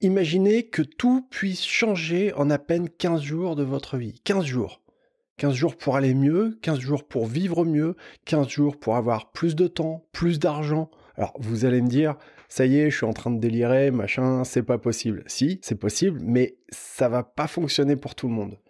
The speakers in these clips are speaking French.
Imaginez que tout puisse changer en à peine 15 jours de votre vie. 15 jours. 15 jours pour aller mieux, 15 jours pour vivre mieux, 15 jours pour avoir plus de temps, plus d'argent. Alors vous allez me dire, ça y est, je suis en train de délirer, machin, c'est pas possible. Si, c'est possible, mais ça va pas fonctionner pour tout le monde.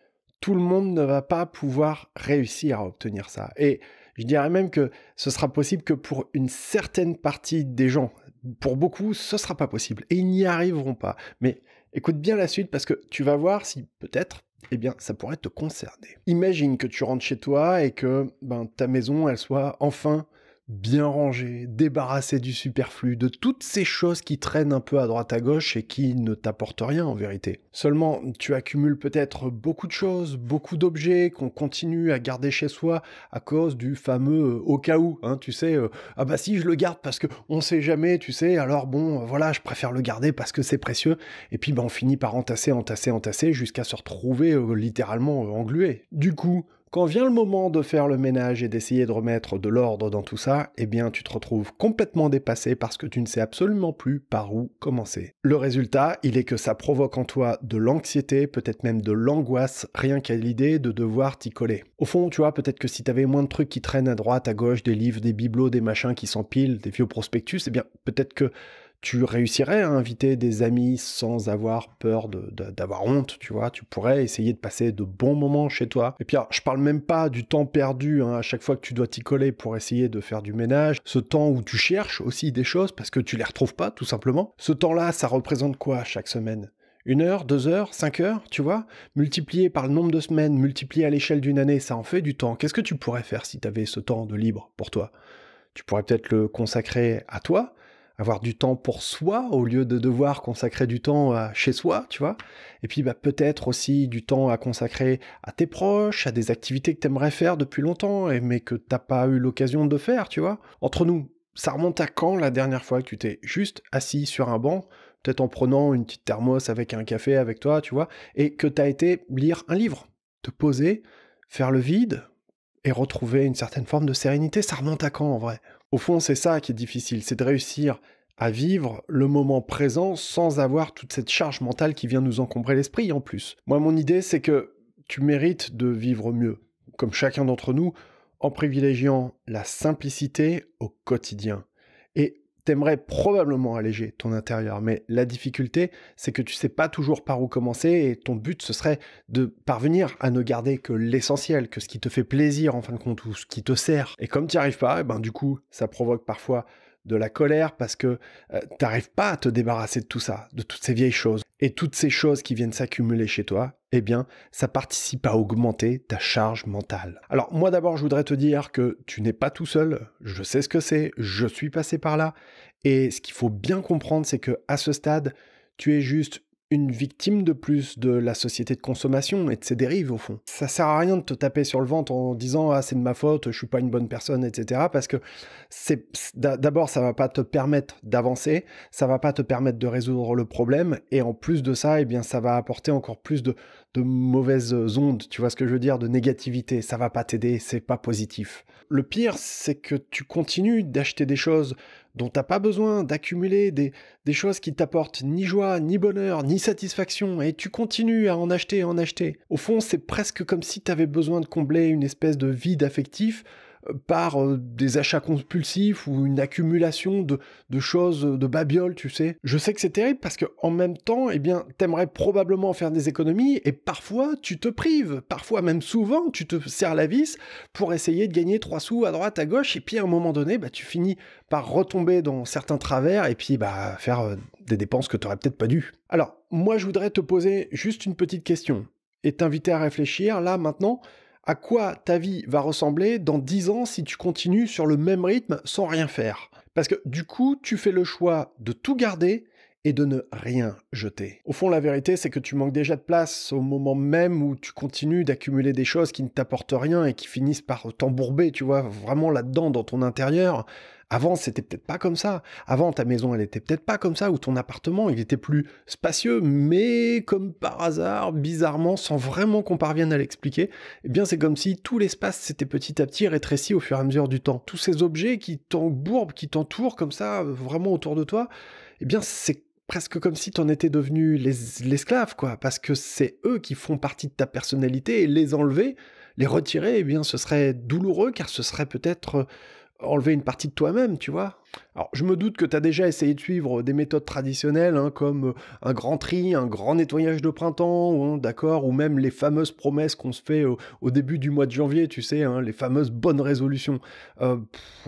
Tout le monde ne va pas pouvoir réussir à obtenir ça. Et je dirais même que ce sera possible que pour une certaine partie des gens pour beaucoup, ce sera pas possible et ils n'y arriveront pas. Mais écoute bien la suite parce que tu vas voir si peut-être, eh bien, ça pourrait te concerner. Imagine que tu rentres chez toi et que ben, ta maison, elle soit enfin bien rangé, débarrassé du superflu, de toutes ces choses qui traînent un peu à droite à gauche et qui ne t'apportent rien en vérité. Seulement, tu accumules peut-être beaucoup de choses, beaucoup d'objets qu'on continue à garder chez soi à cause du fameux euh, au cas où, hein, tu sais, euh, ah bah si je le garde parce que on sait jamais, tu sais, alors bon, euh, voilà, je préfère le garder parce que c'est précieux, et puis bah on finit par entasser, entasser, entasser jusqu'à se retrouver littéralement englué. Du coup, quand vient le moment de faire le ménage et d'essayer de remettre de l'ordre dans tout ça, eh bien tu te retrouves complètement dépassé parce que tu ne sais absolument plus par où commencer. Le résultat, il est que ça provoque en toi de l'anxiété, peut-être même de l'angoisse, rien qu'à l'idée de devoir t'y coller. Au fond, tu vois, peut-être que si t'avais moins de trucs qui traînent à droite, à gauche, des livres, des bibelots, des machins qui s'empilent, des vieux prospectus, eh bien peut-être que tu réussirais à inviter des amis sans avoir peur d'avoir honte, tu vois. Tu pourrais essayer de passer de bons moments chez toi. Et puis, je parle même pas du temps perdu hein, à chaque fois que tu dois t'y coller pour essayer de faire du ménage. Ce temps où tu cherches aussi des choses parce que tu les retrouves pas, tout simplement. Ce temps-là, ça représente quoi chaque semaine une heure, deux heures, cinq heures, tu vois, multiplié par le nombre de semaines, multiplié à l'échelle d'une année, ça en fait du temps. Qu'est-ce que tu pourrais faire si tu avais ce temps de libre pour toi Tu pourrais peut-être le consacrer à toi, avoir du temps pour soi au lieu de devoir consacrer du temps à chez soi, tu vois. Et puis bah, peut-être aussi du temps à consacrer à tes proches, à des activités que t'aimerais faire depuis longtemps, mais que t'as pas eu l'occasion de faire, tu vois. Entre nous, ça remonte à quand la dernière fois que tu t'es juste assis sur un banc, peut-être en prenant une petite thermos avec un café avec toi, tu vois, et que t'as été lire un livre, te poser, faire le vide et retrouver une certaine forme de sérénité, ça remonte à quand en vrai au fond, c'est ça qui est difficile, c'est de réussir à vivre le moment présent sans avoir toute cette charge mentale qui vient nous encombrer l'esprit en plus. Moi, mon idée, c'est que tu mérites de vivre mieux, comme chacun d'entre nous, en privilégiant la simplicité au quotidien. Et t'aimerais probablement alléger ton intérieur, mais la difficulté, c'est que tu sais pas toujours par où commencer, et ton but, ce serait de parvenir à ne garder que l'essentiel, que ce qui te fait plaisir en fin de compte, ou ce qui te sert. Et comme tu n'y arrives pas, et eh ben, du coup, ça provoque parfois de la colère, parce que euh, tu n'arrives pas à te débarrasser de tout ça, de toutes ces vieilles choses. Et toutes ces choses qui viennent s'accumuler chez toi, eh bien, ça participe à augmenter ta charge mentale. Alors moi d'abord, je voudrais te dire que tu n'es pas tout seul, je sais ce que c'est, je suis passé par là, et ce qu'il faut bien comprendre, c'est que à ce stade, tu es juste une victime de plus de la société de consommation et de ses dérives au fond. Ça sert à rien de te taper sur le ventre en disant ah c'est de ma faute, je suis pas une bonne personne, etc. Parce que c'est d'abord ça va pas te permettre d'avancer, ça va pas te permettre de résoudre le problème et en plus de ça, eh bien ça va apporter encore plus de, de mauvaises ondes, tu vois ce que je veux dire, de négativité. Ça va pas t'aider, c'est pas positif. Le pire, c'est que tu continues d'acheter des choses dont t'as pas besoin d'accumuler des, des, choses qui t'apportent ni joie, ni bonheur, ni satisfaction, et tu continues à en acheter et en acheter. Au fond, c'est presque comme si t'avais besoin de combler une espèce de vide affectif par euh, des achats compulsifs ou une accumulation de, choses, de babioles, tu sais. Je sais que c'est terrible parce qu'en même temps, eh bien, t'aimerais probablement faire des économies et parfois tu te prives, parfois même souvent, tu te serres la vis pour essayer de gagner 3 sous à droite, à gauche et puis à un moment donné, bah, tu finis par retomber dans certains travers et puis bah, faire euh, des dépenses que t'aurais peut-être pas dû. Alors, moi, je voudrais te poser juste une petite question et t'inviter à réfléchir là maintenant à quoi ta vie va ressembler dans 10 ans si tu continues sur le même rythme sans rien faire. Parce que du coup, tu fais le choix de tout garder et de ne rien jeter. Au fond, la vérité, c'est que tu manques déjà de place au moment même où tu continues d'accumuler des choses qui ne t'apportent rien et qui finissent par t'embourber, tu vois, vraiment là-dedans, dans ton intérieur. Avant, c'était peut-être pas comme ça. Avant, ta maison, elle était peut-être pas comme ça, ou ton appartement, il était plus spacieux, mais comme par hasard, bizarrement, sans vraiment qu'on parvienne à l'expliquer, eh bien, c'est comme si tout l'espace s'était petit à petit rétréci au fur et à mesure du temps. Tous ces objets qui t'embourbent, qui t'entourent comme ça, vraiment autour de toi, eh bien, c'est presque comme si t'en étais devenu l'esclave, quoi, parce que c'est eux qui font partie de ta personnalité et les enlever, les retirer, eh bien, ce serait douloureux car ce serait peut-être enlever une partie de toi-même, tu vois. Alors, je me doute que tu as déjà essayé de suivre euh, des méthodes traditionnelles, hein, comme euh, un grand tri, un grand nettoyage de printemps, hein, d'accord, ou même les fameuses promesses qu'on se fait euh, au, début du mois de janvier, tu sais, hein, les fameuses bonnes résolutions.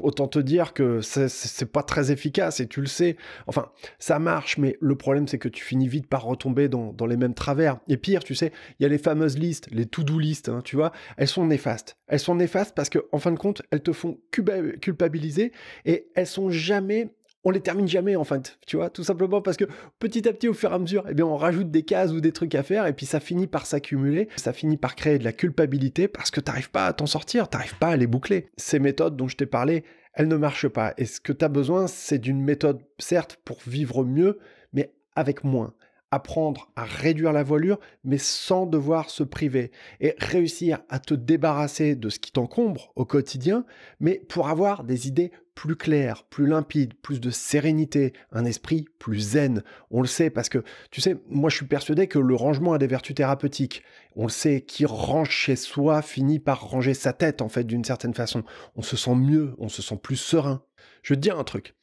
autant te dire que c'est pas très efficace, et tu le sais. Enfin, ça marche, mais le problème, c'est que tu finis vite par retomber dans, les mêmes travers. Et pire, tu sais, il y a les fameuses listes, les to-do listes, tu vois, elles sont néfastes. Elles sont néfastes parce que, en fin de compte, elles te font culpabiliser et elles sont jamais on les termine jamais en fait, tu vois, tout simplement parce que petit à petit au fur et à mesure, eh bien on rajoute des cases ou des trucs à faire et puis ça finit par s'accumuler, ça finit par créer de la culpabilité parce que t'arrives pas à t'en sortir, t'arrives pas à les boucler. Ces méthodes dont je t'ai parlé, elles ne marchent pas et ce que tu as besoin, c'est d'une méthode certes pour vivre mieux, mais avec moins apprendre à réduire la voilure, mais sans devoir se priver, et réussir à te débarrasser de ce qui t'encombre au quotidien, mais pour avoir des idées plus clair, plus limpide, plus de sérénité, un esprit plus zen. On le sait parce que, tu sais, moi je suis persuadé que le rangement a des vertus thérapeutiques. On le sait, qui range chez soi finit par ranger sa tête, en fait, d'une certaine façon. On se sent mieux, on se sent plus serein. Je vais te dire un truc.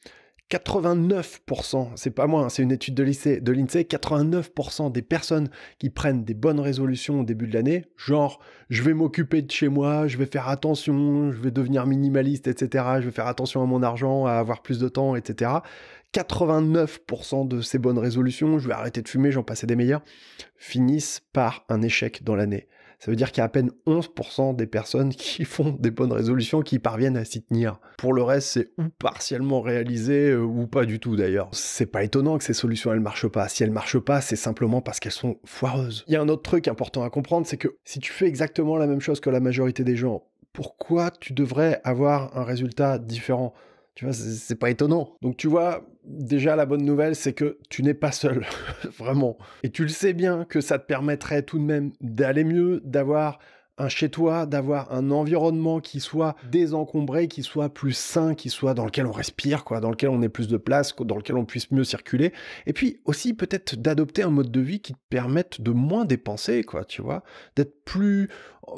89%, c'est pas moi, hein, c'est une étude de l'INSEE, de 89% des personnes qui prennent des bonnes résolutions au début de l'année, genre je vais m'occuper de chez moi, je vais faire attention, je vais devenir minimaliste, etc., je vais faire attention à mon argent, à avoir plus de temps, etc. 89% de ces bonnes résolutions, je vais arrêter de fumer, j'en passais des meilleures, finissent par un échec dans l'année ça veut dire qu'il y a à peine 11% des personnes qui font des bonnes résolutions qui parviennent à s'y tenir. Pour le reste, c'est ou partiellement réalisé euh, ou pas du tout d'ailleurs. C'est pas étonnant que ces solutions elles marchent pas. Si elles marchent pas, c'est simplement parce qu'elles sont foireuses. Il y a un autre truc important à comprendre, c'est que si tu fais exactement la même chose que la majorité des gens, pourquoi tu devrais avoir un résultat différent tu vois, c'est pas étonnant. Donc tu vois, déjà la bonne nouvelle, c'est que tu n'es pas seul, vraiment. Et tu le sais bien que ça te permettrait tout de même d'aller mieux, d'avoir un chez toi, d'avoir un environnement qui soit désencombré, qui soit plus sain, qui soit dans lequel on respire, quoi, dans lequel on ait plus de place, dans lequel on puisse mieux circuler. Et puis aussi peut-être d'adopter un mode de vie qui te permette de moins dépenser, quoi, tu vois, d'être plus euh,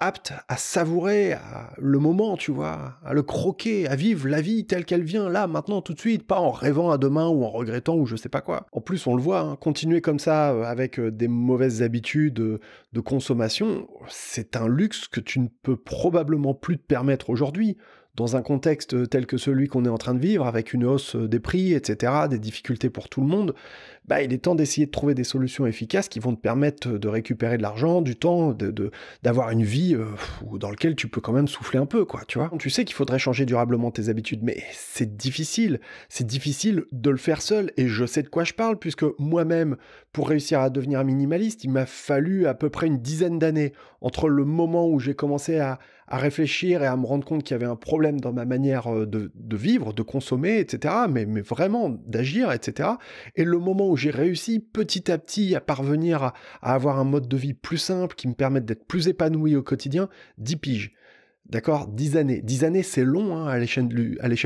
apte à savourer le moment, tu vois, à le croquer, à vivre la vie telle qu'elle vient, là, maintenant, tout de suite, pas en rêvant à demain ou en regrettant ou je sais pas quoi. En plus, on le voit, hein, continuer comme ça euh, avec euh, des mauvaises habitudes, de consommation, c'est un luxe que tu ne peux probablement plus te permettre aujourd'hui, dans un contexte tel que celui qu'on est en train de vivre, avec une hausse des prix, etc., des difficultés pour tout le monde bah, il est temps d'essayer de trouver des solutions efficaces qui vont te permettre de récupérer de l'argent, du temps, d'avoir de, d'avoir une vie euh, dans laquelle tu peux quand même souffler un peu, quoi, tu vois. Tu sais qu'il faudrait changer durablement tes habitudes, mais c'est difficile. C'est difficile de le faire seul, et je sais de quoi je parle, puisque moi-même, pour réussir à devenir minimaliste, il m'a fallu à peu près une dizaine d'années entre le moment où j'ai commencé à, à réfléchir et à me rendre compte qu'il y avait un problème dans ma manière euh, de, de vivre, de consommer, etc., mais, mais vraiment d'agir, etc., et le moment où j'ai réussi petit à petit à parvenir à, avoir un mode de vie plus simple qui me permette d'être plus épanoui au quotidien, dit piges. D'accord 10 années. 10 années, c'est long hein, à l'échelle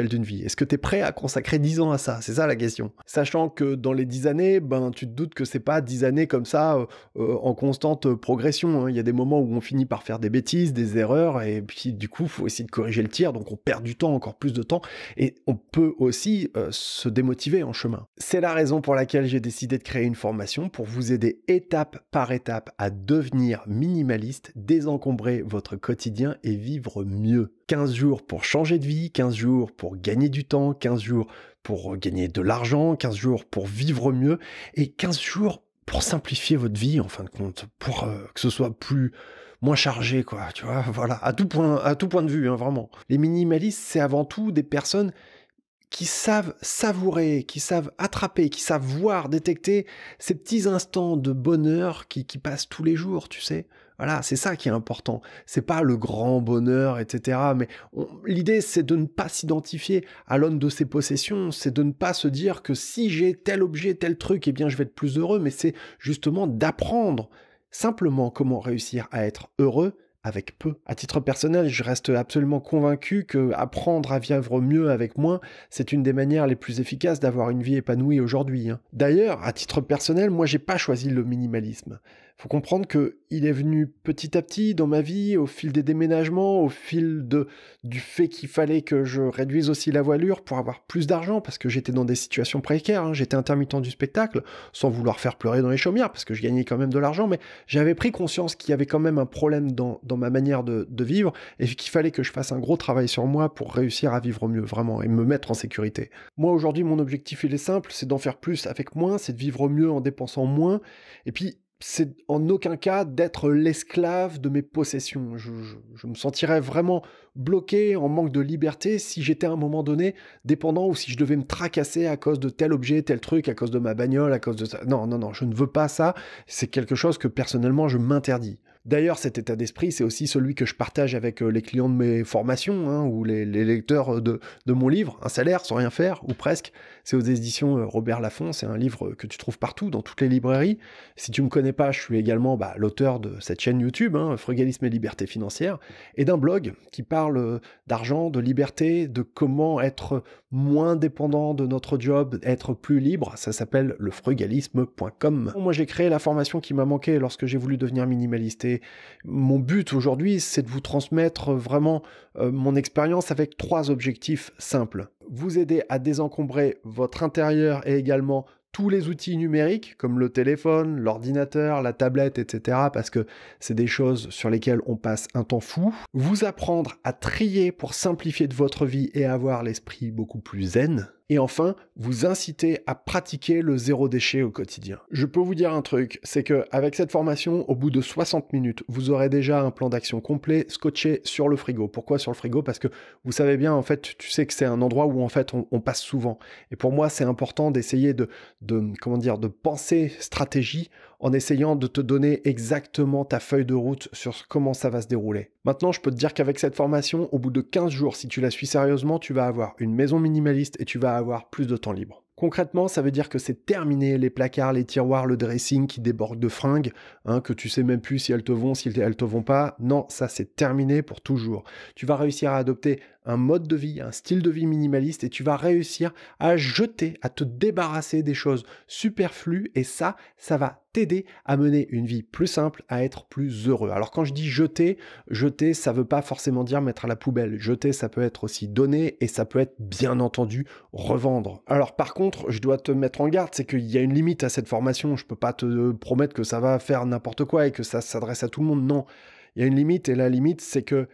d'une vie. Est-ce que tu es prêt à consacrer 10 ans à ça C'est ça la question. Sachant que dans les 10 années, ben, tu te doutes que c'est pas 10 années comme ça euh, euh, en constante euh, progression. Hein. Il y a des moments où on finit par faire des bêtises, des erreurs, et puis du coup, il faut essayer de corriger le tir, donc on perd du temps, encore plus de temps, et on peut aussi se démotiver en chemin. C'est la raison pour laquelle j'ai décidé de créer une formation pour vous aider étape par étape à devenir minimaliste, désencombrer votre quotidien et vivre mieux. 15 jours pour changer de vie, 15 jours pour gagner du temps, 15 jours pour gagner de l'argent, 15 jours pour vivre mieux et 15 jours pour simplifier votre vie en fin de compte, pour euh, que ce soit plus moins chargé quoi, tu vois, voilà, à tout point à tout point de vue hein, vraiment. Les minimalistes, c'est avant tout des personnes qui savent savourer, qui savent attraper, qui savent voir, détecter ces petits instants de bonheur qui passent tous les jours, tu sais. Voilà, c'est ça qui est important. C'est pas le grand bonheur, etc. Mais l'idée, c'est de ne pas s'identifier à l'aune de ses possessions. C'est de ne pas se dire que si j'ai tel objet, tel truc, eh bien, je vais être plus heureux. Mais c'est justement d'apprendre simplement comment réussir à être heureux avec peu. À titre personnel, je reste absolument convaincu que apprendre à vivre mieux avec moins, c'est une des manières les plus efficaces d'avoir une vie épanouie aujourd'hui. Hein. D'ailleurs, à titre personnel, moi j'ai pas choisi le minimalisme faut comprendre que il est venu petit à petit dans ma vie, au fil des déménagements, au fil de, du fait qu'il fallait que je réduise aussi la voilure pour avoir plus d'argent, parce que j'étais dans des situations précaires, hein. j'étais intermittent du spectacle, sans vouloir faire pleurer dans les chaumières, parce que je gagnais quand même de l'argent, mais j'avais pris conscience qu'il y avait quand même un problème dans, ma manière de, de vivre, et qu'il fallait que je fasse un gros travail sur moi pour réussir à vivre mieux, vraiment, et me mettre en sécurité. Moi, aujourd'hui, mon objectif, il est simple, c'est d'en faire plus avec moins, c'est de vivre mieux en dépensant moins, et puis c'est en aucun cas d'être l'esclave de mes possessions. Je, me sentirais vraiment bloqué, en manque de liberté, si j'étais à un moment donné dépendant ou si je devais me tracasser à cause de tel objet, tel truc, à cause de ma bagnole, à cause de ça. Non, non, non, je ne veux pas ça. C'est quelque chose que personnellement je m'interdis. D'ailleurs, cet état d'esprit, c'est aussi celui que je partage avec euh, les clients de mes formations hein, ou les, lecteurs euh, de, mon livre, Un salaire sans rien faire, ou presque. C'est aux éditions euh, Robert Laffont, c'est un livre que tu trouves partout, dans toutes les librairies. Si tu ne me connais pas, je suis également bah, l'auteur de cette chaîne YouTube, hein, Frugalisme et liberté financière, et d'un blog qui parle d'argent, de liberté, de comment être moins dépendant de notre job, être plus libre, ça s'appelle le frugalisme.com. Moi j'ai créé la formation qui m'a manqué lorsque j'ai voulu devenir minimaliste et mon but aujourd'hui c'est de vous transmettre vraiment euh, mon expérience avec trois objectifs simples. Vous aider à désencombrer votre intérieur et également tous les outils numériques, comme le téléphone, l'ordinateur, la tablette, etc., parce que c'est des choses sur lesquelles on passe un temps fou, vous apprendre à trier pour simplifier de votre vie et avoir l'esprit beaucoup plus zen, et enfin, vous inciter à pratiquer le zéro déchet au quotidien. Je peux vous dire un truc, c'est que avec cette formation, au bout de 60 minutes, vous aurez déjà un plan d'action complet scotché sur le frigo. Pourquoi sur le frigo Parce que vous savez bien, en fait, tu sais que c'est un endroit où en fait on, passe souvent. Et pour moi, c'est important d'essayer de, comment dire, de penser stratégie en essayant de te donner exactement ta feuille de route sur comment ça va se dérouler. Maintenant, je peux te dire qu'avec cette formation, au bout de 15 jours, si tu la suis sérieusement, tu vas avoir une maison minimaliste et tu vas avoir plus de temps libre. Concrètement, ça veut dire que c'est terminé les placards, les tiroirs, le dressing qui débordent de fringues, hein, que tu sais même plus si elles te vont, si elles te vont pas. Non, ça c'est terminé pour toujours. Tu vas réussir à adopter un mode de vie, un style de vie minimaliste, et tu vas réussir à jeter, à te débarrasser des choses superflues, et ça, ça va t'aider à mener une vie plus simple, à être plus heureux. Alors quand je dis jeter, jeter, ça veut pas forcément dire mettre à la poubelle. Jeter, ça peut être aussi donner et ça peut être bien entendu revendre. Alors par contre, je dois te mettre en garde, c'est qu'il y a une limite à cette formation. Je peux pas te promettre que ça va faire n'importe quoi et que ça s'adresse à tout le monde. Non, il y a une limite et la limite, c'est que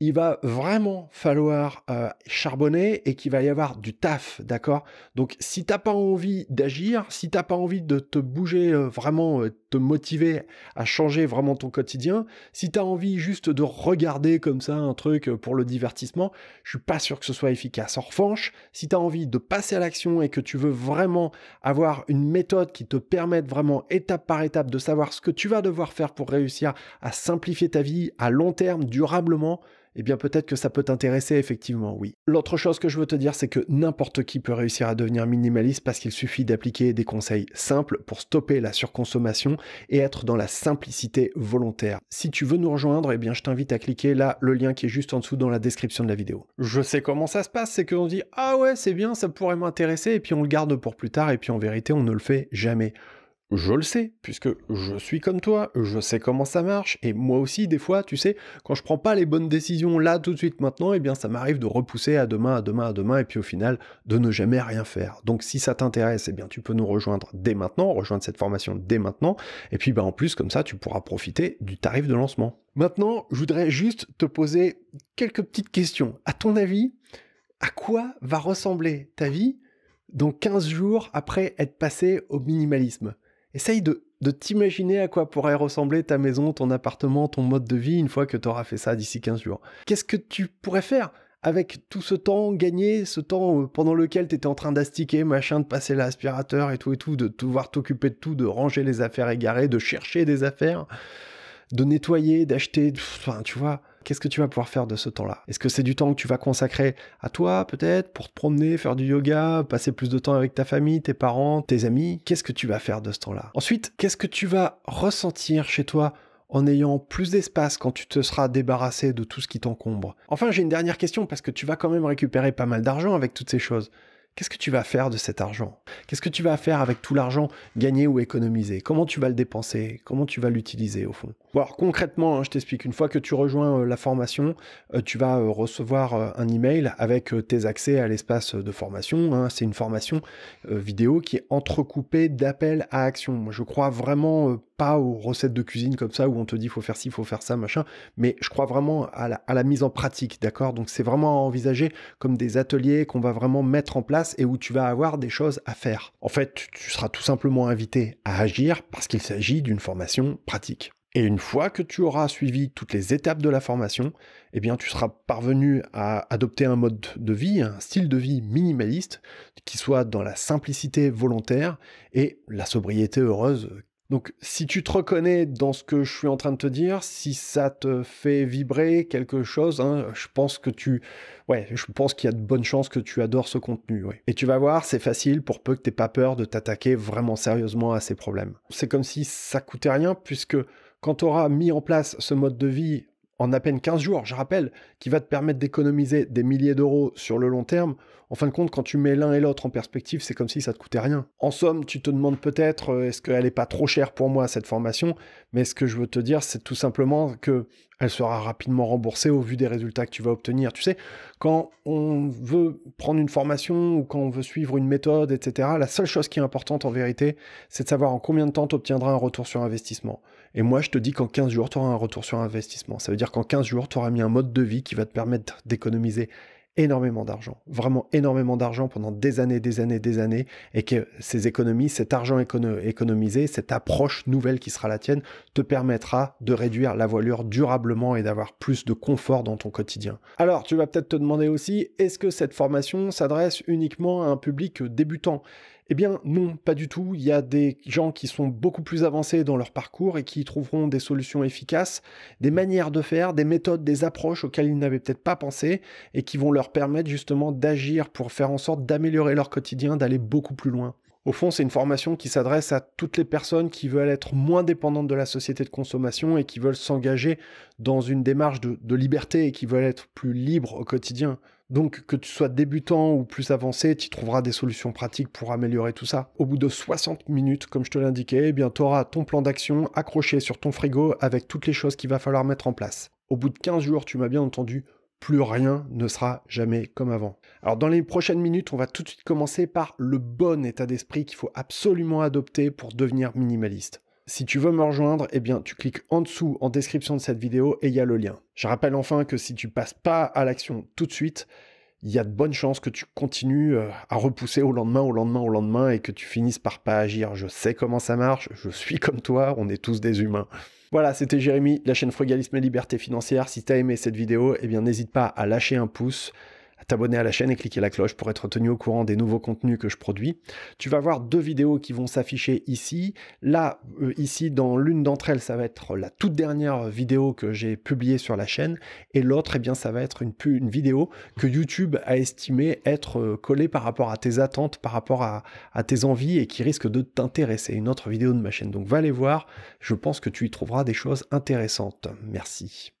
il va vraiment falloir euh, charbonner et qu'il va y avoir du taf, d'accord Donc si t'as pas envie d'agir, si t'as pas envie de te bouger euh, vraiment euh, te motiver à changer vraiment ton quotidien. Si tu as envie juste de regarder comme ça un truc euh, pour le divertissement, je suis pas sûr que ce soit efficace. En revanche, si tu as envie de passer à l'action et que tu veux vraiment avoir une méthode qui te permette vraiment étape par étape de savoir ce que tu vas devoir faire pour réussir à simplifier ta vie à long terme, durablement, eh bien peut-être que ça peut t'intéresser effectivement, oui. L'autre chose que je veux te dire, c'est que n'importe qui peut réussir à devenir minimaliste parce qu'il suffit d'appliquer des conseils simples pour stopper la surconsommation et être dans la simplicité volontaire. Si tu veux nous rejoindre, eh bien je t'invite à cliquer là le lien qui est juste en dessous dans la description de la vidéo. Je sais comment ça se passe, c'est que on dit ah ouais c'est bien, ça pourrait m'intéresser et puis on le garde pour plus tard et puis en vérité on ne le fait jamais je le sais, puisque je suis comme toi, je sais comment ça marche, et moi aussi, des fois, tu sais, quand je prends pas les bonnes décisions là, tout de suite, maintenant, eh bien, ça m'arrive de repousser à demain, à demain, à demain, et puis au final, de ne jamais rien faire. Donc, si ça t'intéresse, eh bien, tu peux nous rejoindre dès maintenant, rejoindre cette formation dès maintenant, et puis, bah, en plus, comme ça, tu pourras profiter du tarif de lancement. Maintenant, je voudrais juste te poser quelques petites questions. À ton avis, à quoi va ressembler ta vie dans 15 jours après être passé au minimalisme Essaye de, t'imaginer à quoi pourrait ressembler ta maison, ton appartement, ton mode de vie une fois que tu auras fait ça d'ici 15 jours. Qu'est-ce que tu pourrais faire avec tout ce temps gagné, ce temps euh, pendant lequel tu étais en train d'astiquer, machin, de passer l'aspirateur et tout et tout, de devoir t'occuper de tout, de ranger les affaires égarées, de chercher des affaires, de nettoyer, d'acheter, enfin tu vois, qu'est-ce que tu vas pouvoir faire de ce temps-là Est-ce que c'est du temps que tu vas consacrer à toi, peut-être, pour te promener, faire du yoga, passer plus de temps avec ta famille, tes parents, tes amis Qu'est-ce que tu vas faire de ce temps-là Ensuite, qu'est-ce que tu vas ressentir chez toi en ayant plus d'espace quand tu te seras débarrassé de tout ce qui t'encombre. Enfin, j'ai une dernière question parce que tu vas quand même récupérer pas mal d'argent avec toutes ces choses. Qu'est-ce que tu vas faire de cet argent Qu'est-ce que tu vas faire avec tout l'argent gagné ou économisé Comment tu vas le dépenser Comment tu vas l'utiliser au fond Alors concrètement, hein, je t'explique, une fois que tu rejoins euh, la formation, euh, tu vas euh, recevoir un email avec tes accès à l'espace de formation. Hein. C'est une formation vidéo qui est entrecoupée d'appels à action. je crois vraiment pas aux recettes de cuisine comme ça où on te dit faut faire ci, faut faire ça, machin, mais je crois vraiment à la, mise en pratique, d'accord Donc c'est vraiment à envisager comme des ateliers qu'on va vraiment mettre en place et où tu vas avoir des choses à faire. En fait, tu, seras tout simplement invité à agir parce qu'il s'agit d'une formation pratique. Et une fois que tu auras suivi toutes les étapes de la formation, eh bien, tu seras parvenu à adopter un mode de vie, un style de vie minimaliste, qui soit dans la simplicité volontaire et la sobriété heureuse donc si tu te reconnais dans ce que je suis en train de te dire, si ça te fait vibrer quelque chose, hein, je pense que tu... Ouais, je pense qu'il y a de bonnes chances que tu adores ce contenu. Et tu vas voir, c'est facile pour peu que t'aies pas peur de t'attaquer vraiment sérieusement à ces problèmes. C'est comme si ça coûtait rien puisque quand tu auras mis en place ce mode de vie en à peine 15 jours, je rappelle, qui va te permettre d'économiser des milliers d'euros sur le long terme, en fin de compte, quand tu mets l'un et l'autre en perspective, c'est comme si ça te coûtait rien. En somme, tu te demandes peut-être, euh, est-ce qu'elle n'est pas trop chère pour moi, cette formation Mais ce que je veux te dire, c'est tout simplement que elle sera rapidement remboursée au vu des résultats que tu vas obtenir. Tu sais, quand on veut prendre une formation ou quand on veut suivre une méthode, etc., la seule chose qui est importante en vérité, c'est de savoir en combien de temps tu obtiendras un retour sur investissement. Et moi, je te dis qu'en 15 jours, tu auras un retour sur investissement. Ça veut dire qu'en 15 jours, tu auras mis un mode de vie qui va te permettre d'économiser énormément d'argent, vraiment énormément d'argent pendant des années, des années, des années, et que ces économies, cet argent économisé, cette approche nouvelle qui sera la tienne, te permettra de réduire la voilure durablement et d'avoir plus de confort dans ton quotidien. Alors, tu vas peut-être te demander aussi, est-ce que cette formation s'adresse uniquement à un public débutant eh bien non, pas du tout. Il y a des gens qui sont beaucoup plus avancés dans leur parcours et qui trouveront des solutions efficaces, des manières de faire, des méthodes, des approches auxquelles ils n'avaient peut-être pas pensé et qui vont leur permettre justement d'agir pour faire en sorte d'améliorer leur quotidien, d'aller beaucoup plus loin. Au fond, c'est une formation qui s'adresse à toutes les personnes qui veulent être moins dépendantes de la société de consommation et qui veulent s'engager dans une démarche de, liberté et qui veulent être plus libres au quotidien. Donc que tu sois débutant ou plus avancé, tu trouveras des solutions pratiques pour améliorer tout ça. Au bout de 60 minutes, comme je te l'indiquais, eh tu auras ton plan d'action accroché sur ton frigo avec toutes les choses qu'il va falloir mettre en place. Au bout de 15 jours, tu m'as bien entendu, plus rien ne sera jamais comme avant. Alors dans les prochaines minutes, on va tout de suite commencer par le bon état d'esprit qu'il faut absolument adopter pour devenir minimaliste. Si tu veux me rejoindre, eh bien tu cliques en dessous en description de cette vidéo et il y a le lien. Je rappelle enfin que si tu passes pas à l'action tout de suite, il y a de bonnes chances que tu continues euh, à repousser au lendemain, au lendemain, au lendemain et que tu finisses par pas agir. Je sais comment ça marche, je suis comme toi, on est tous des humains. Voilà, c'était Jérémy, la chaîne Frugalisme et Liberté Financière. Si tu as aimé cette vidéo, eh bien n'hésite pas à lâcher un pouce, t'abonner à la chaîne et cliquer la cloche pour être tenu au courant des nouveaux contenus que je produis. Tu vas voir deux vidéos qui vont s'afficher ici. Là, euh, ici, dans l'une d'entre elles, ça va être la toute dernière vidéo que j'ai publiée sur la chaîne. Et l'autre, eh bien, ça va être une, vidéo que YouTube a estimé être euh, collée par rapport à tes attentes, par rapport à, à tes envies et qui risque de t'intéresser. Une autre vidéo de ma chaîne. Donc va les voir. Je pense que tu y trouveras des choses intéressantes. Merci.